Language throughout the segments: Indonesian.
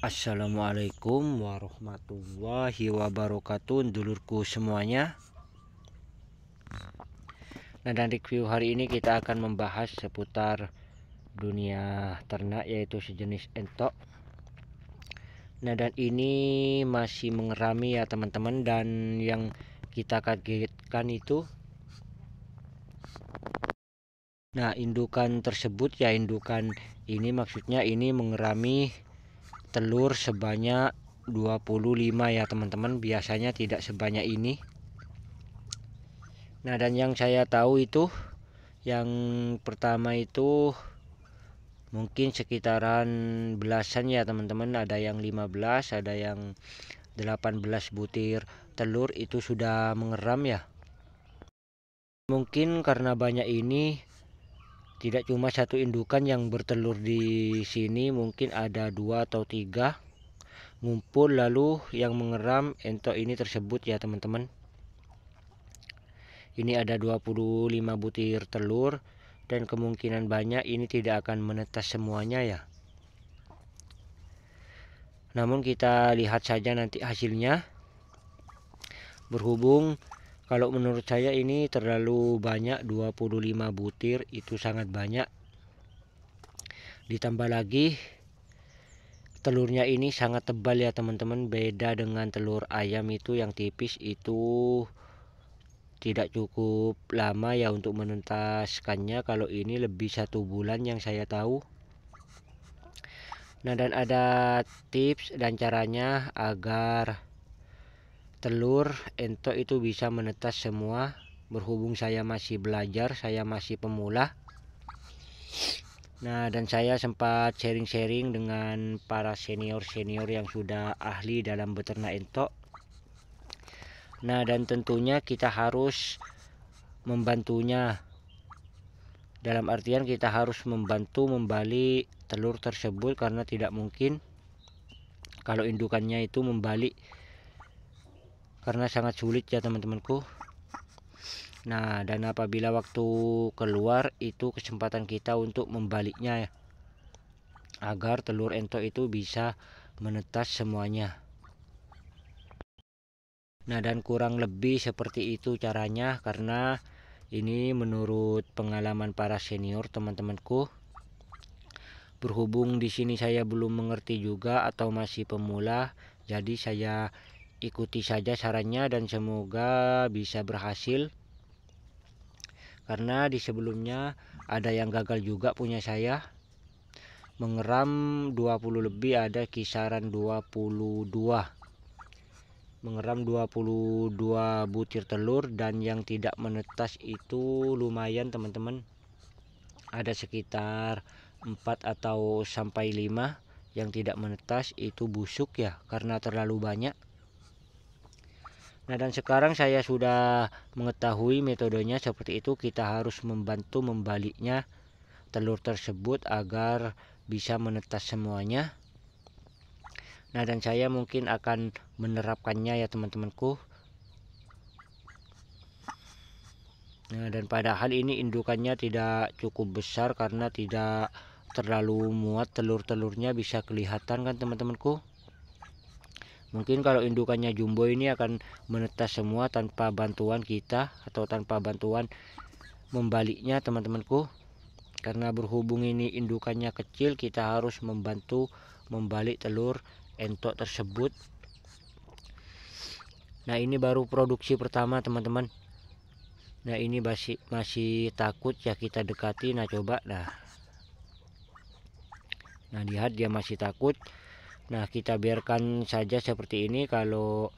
Assalamualaikum warahmatullahi wabarakatuh Dulurku semuanya Nah dan review hari ini kita akan membahas seputar dunia ternak yaitu sejenis entok Nah dan ini masih mengerami ya teman-teman Dan yang kita kagetkan itu Nah indukan tersebut ya indukan ini maksudnya ini mengerami telur sebanyak 25 ya teman-teman biasanya tidak sebanyak ini nah dan yang saya tahu itu yang pertama itu mungkin sekitaran belasan ya teman-teman ada yang 15 ada yang 18 butir telur itu sudah mengeram ya mungkin karena banyak ini tidak cuma satu indukan yang bertelur di sini mungkin ada dua atau tiga ngumpul lalu yang mengeram entok ini tersebut ya teman-teman ini ada 25 butir telur dan kemungkinan banyak ini tidak akan menetas semuanya ya namun kita lihat saja nanti hasilnya berhubung kalau menurut saya ini terlalu banyak 25 butir itu sangat banyak ditambah lagi telurnya ini sangat tebal ya teman-teman beda dengan telur ayam itu yang tipis itu tidak cukup lama ya untuk menuntaskannya. kalau ini lebih satu bulan yang saya tahu nah dan ada tips dan caranya agar telur entok itu bisa menetas semua berhubung saya masih belajar saya masih pemula nah dan saya sempat sharing-sharing dengan para senior-senior yang sudah ahli dalam beternak entok nah dan tentunya kita harus membantunya dalam artian kita harus membantu membalik telur tersebut karena tidak mungkin kalau indukannya itu membalik karena sangat sulit ya teman-temanku nah dan apabila waktu keluar itu kesempatan kita untuk membaliknya ya agar telur entok itu bisa menetas semuanya nah dan kurang lebih seperti itu caranya karena ini menurut pengalaman para senior teman-temanku berhubung di sini saya belum mengerti juga atau masih pemula jadi saya ikuti saja sarannya dan semoga bisa berhasil karena di sebelumnya ada yang gagal juga punya saya mengeram 20 lebih ada kisaran 22 mengeram 22 butir telur dan yang tidak menetas itu lumayan teman-teman ada sekitar 4 atau sampai 5 yang tidak menetas itu busuk ya karena terlalu banyak Nah dan sekarang saya sudah mengetahui metodenya seperti itu kita harus membantu membaliknya telur tersebut agar bisa menetas semuanya. Nah dan saya mungkin akan menerapkannya ya teman-temanku. Nah dan padahal ini indukannya tidak cukup besar karena tidak terlalu muat telur-telurnya bisa kelihatan kan teman-temanku. Mungkin kalau indukannya jumbo ini akan menetas semua tanpa bantuan kita atau tanpa bantuan membaliknya teman-temanku. Karena berhubung ini indukannya kecil, kita harus membantu membalik telur entok tersebut. Nah, ini baru produksi pertama, teman-teman. Nah, ini masih masih takut ya kita dekati. Nah, coba nah. Nah, lihat dia masih takut. Nah kita biarkan saja seperti ini kalau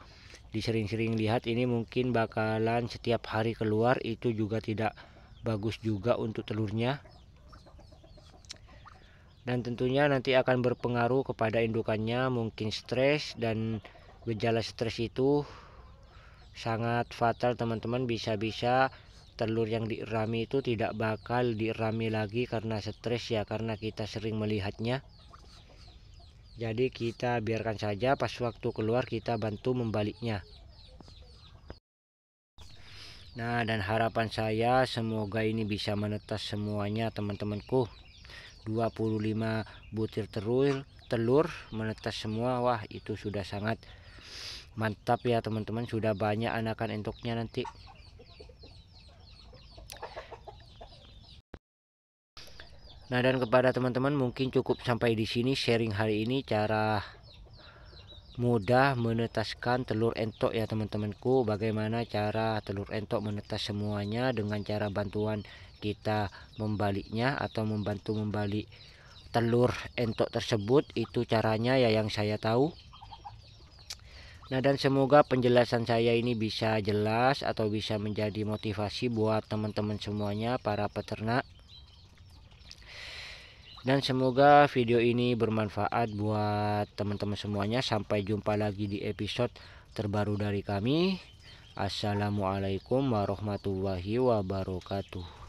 disering-sering lihat ini mungkin bakalan setiap hari keluar itu juga tidak bagus juga untuk telurnya dan tentunya nanti akan berpengaruh kepada indukannya mungkin stres dan gejala stres itu sangat fatal teman-teman bisa-bisa telur yang dierami itu tidak bakal dierami lagi karena stres ya karena kita sering melihatnya jadi kita biarkan saja pas waktu keluar kita bantu membaliknya. Nah, dan harapan saya semoga ini bisa menetas semuanya teman-temanku. 25 butir telur, telur menetas semua. Wah, itu sudah sangat mantap ya teman-teman, sudah banyak anakan entoknya nanti. Nah dan kepada teman-teman mungkin cukup sampai di sini sharing hari ini cara mudah menetaskan telur entok ya teman-temanku bagaimana cara telur entok menetas semuanya dengan cara bantuan kita membaliknya atau membantu membalik telur entok tersebut itu caranya ya yang saya tahu Nah dan semoga penjelasan saya ini bisa jelas atau bisa menjadi motivasi buat teman-teman semuanya para peternak dan semoga video ini bermanfaat buat teman-teman semuanya sampai jumpa lagi di episode terbaru dari kami assalamualaikum warahmatullahi wabarakatuh